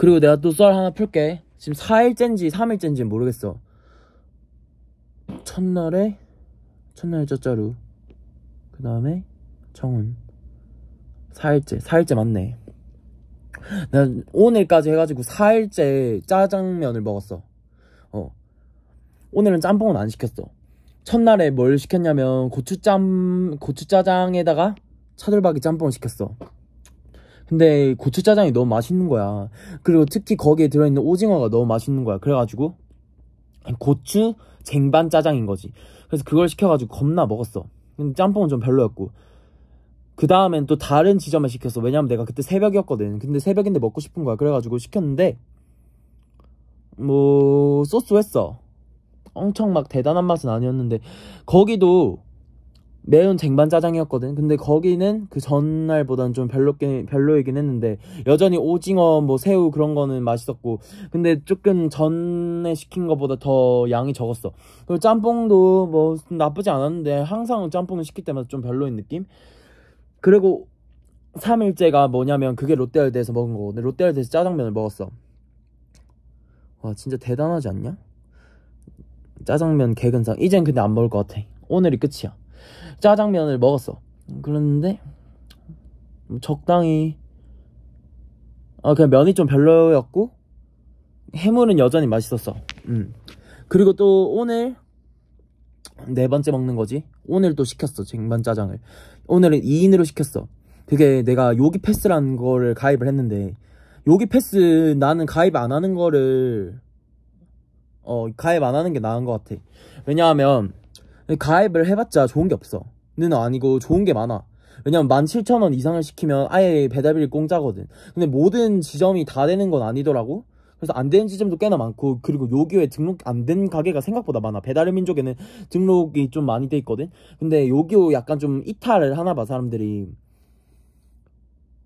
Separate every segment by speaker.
Speaker 1: 그리고 내가 또 썰 하나 풀게 지금 4일째인지 3일째인지 모르겠어 첫날에 첫날 짜짜루그 다음에 정훈 4일째 4일째 맞네 난 오늘까지 해가지고 4일째 짜장면을 먹었어 어 오늘은 짬뽕은 안 시켰어 첫날에 뭘 시켰냐면 고추짬 고추짜장에다가 차돌박이 짬뽕을 시켰어 근데 고추짜장이 너무 맛있는 거야 그리고 특히 거기에 들어있는 오징어가 너무 맛있는 거야 그래가지고 고추 쟁반 짜장인 거지 그래서 그걸 시켜가지고 겁나 먹었어 근데 짬뽕은 좀 별로였고 그 다음엔 또 다른 지점에 시켰어 왜냐면 내가 그때 새벽이었거든 근데 새벽인데 먹고 싶은 거야 그래가지고 시켰는데 뭐 소스 했어 엄청 막 대단한 맛은 아니었는데 거기도 매운 쟁반 짜장이었거든. 근데 거기는 그 전날보단 좀 별로긴, 별로이긴 했는데, 여전히 오징어, 뭐, 새우 그런 거는 맛있었고, 근데 조금 전에 시킨 것보다 더 양이 적었어. 그리고 짬뽕도 뭐, 나쁘지 않았는데, 항상 짬뽕을 시킬 때마다 좀 별로인 느낌? 그리고 3일째가 뭐냐면, 그게 롯데월드에서 먹은 거고, 근데 롯데월드에서 짜장면을 먹었어. 와, 진짜 대단하지 않냐? 짜장면 개근상. 이젠 근데 안 먹을 것 같아. 오늘이 끝이야. 짜장면을 먹었어. 그랬는데 적당히 아 그냥 면이 좀 별로였고 해물은 여전히 맛있었어. 음. 그리고 또 오늘 네 번째 먹는 거지. 오늘 또 시켰어 쟁반 짜장을. 오늘은 2인으로 시켰어. 그게 내가 요기 패스라는 거를 가입을 했는데 요기 패스 나는 가입 안 하는 거를 어 가입 안 하는 게 나은 것 같아. 왜냐하면 가입을 해봤자 좋은 게 없어 는 아니고 좋은 게 많아 왜냐면 17,000원 이상을 시키면 아예 배달비를 공짜거든 근데 모든 지점이 다 되는 건 아니더라고 그래서 안 되는 지점도 꽤나 많고 그리고 요기에 등록 안 된 가게가 생각보다 많아 배달의 민족에는 등록이 좀 많이 돼 있거든 근데 요기요 약간 좀 이탈을 하나 봐 사람들이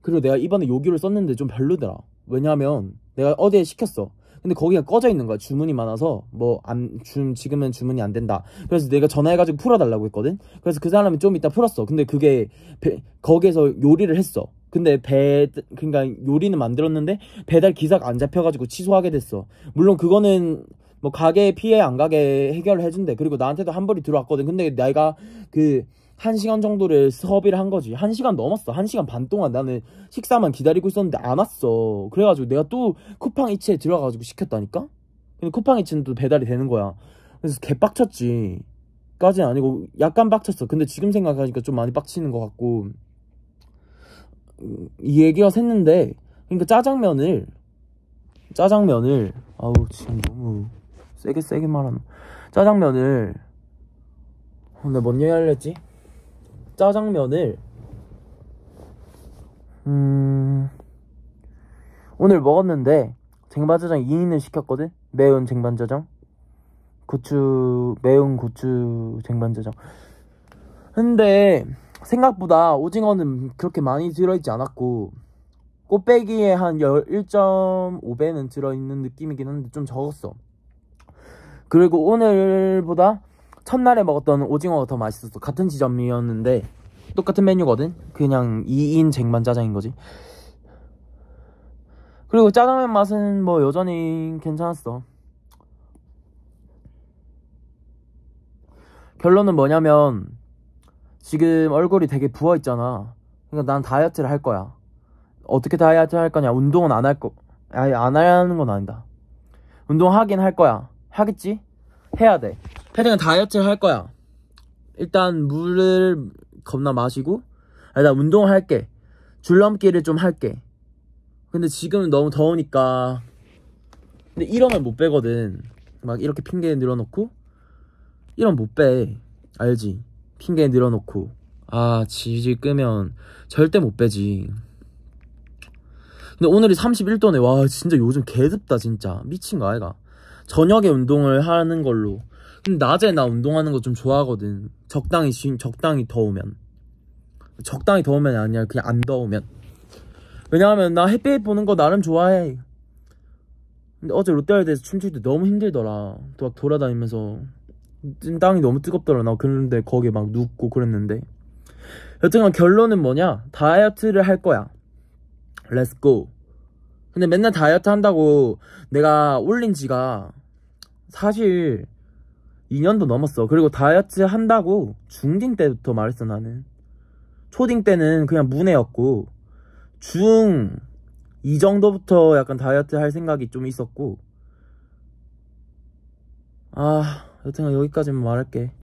Speaker 1: 그리고 내가 이번에 요기를 썼는데 좀 별로더라 왜냐면 내가 어제 시켰어 근데 거기가 꺼져 있는 거야. 주문이 많아서 뭐안줌 지금은 주문이 안 된다. 그래서 내가 전화해가지고 풀어달라고 했거든. 그래서 그 사람이 좀 이따 풀었어. 근데 그게 배, 거기에서 요리를 했어. 근데 배 그러니까 요리는 만들었는데 배달 기사가 안 잡혀가지고 취소하게 됐어. 물론 그거는 뭐 가게 피해 안 가게 해결을 해준대. 그리고 나한테도 한 벌이 들어왔거든. 근데 내가 그 1시간 정도를 섭외를 한 거지 1시간 넘었어 1시간 반 동안 나는 식사만 기다리고 있었는데 안 왔어 그래가지고 내가 또 쿠팡이츠에 들어가가지고 시켰다니까 근데 쿠팡이츠는 또 배달이 되는 거야 그래서 개빡쳤지 까지는 아니고 약간 빡쳤어 근데 지금 생각하니까 좀 많이 빡치는 것 같고 이 얘기가 샜는데 그러니까 짜장면을 짜장면을 아우 지금 너무 세게 세게 말하는 짜장면을 근데 어, 뭔 얘기 할랬지? 짜장면을 음 오늘 먹었는데 쟁반짜장 2인을 시켰거든 매운 쟁반짜장 고추 매운 고추 쟁반짜장 근데 생각보다 오징어는 그렇게 많이 들어있지 않았고 꽃배기에 한 1.5배는 들어있는 느낌이긴 한데 좀 적었어 그리고 오늘보다 첫날에 먹었던 오징어가 더 맛있었어 같은 지점이었는데 똑같은 메뉴거든? 그냥 2인 쟁반 짜장인 거지 그리고 짜장면 맛은 뭐 여전히 괜찮았어 결론은 뭐냐면 지금 얼굴이 되게 부어있잖아 그러니까 난 다이어트를 할 거야 어떻게 다이어트 할 거냐 운동은 안 할거 아니 안 하는 건 아니다 운동하긴 할 거야 하겠지? 해야 돼 패딩은 다이어트를 할 거야. 일단 물을 겁나 마시고 아니 나 운동을 할게. 줄넘기를 좀 할게. 근데 지금은 너무 더우니까 근데 이러면 못 빼거든. 막 이렇게 핑계 늘어놓고 이러면 못 빼. 알지? 핑계 늘어놓고 아지질 끄면 절대 못 빼지. 근데 오늘이 31도네. 와 진짜 요즘 개덥다 진짜 미친 거 아이가. 저녁에 운동을 하는 걸로 낮에 나 운동하는 거 좀 좋아하거든 적당히 쉰, 적당히 더우면 적당히 더우면 아니야 그냥 안 더우면 왜냐하면 나 햇빛 보는 거 나름 좋아해 근데 어제 롯데월드에서 춤출 때 너무 힘들더라 막 돌아다니면서 땅이 너무 뜨겁더라 나 그런데 거기에 막 눕고 그랬는데 여튼간 결론은 뭐냐 다이어트를 할 거야 렛츠고 근데 맨날 다이어트 한다고 내가 올린 지가 사실 2년도 넘었어 그리고 다이어트 한다고 중딩 때부터 말했어 나는 초딩 때는 그냥 문외였고중이 정도부터 약간 다이어트 할 생각이 좀 있었고 아 여튼 여기까지만 말할게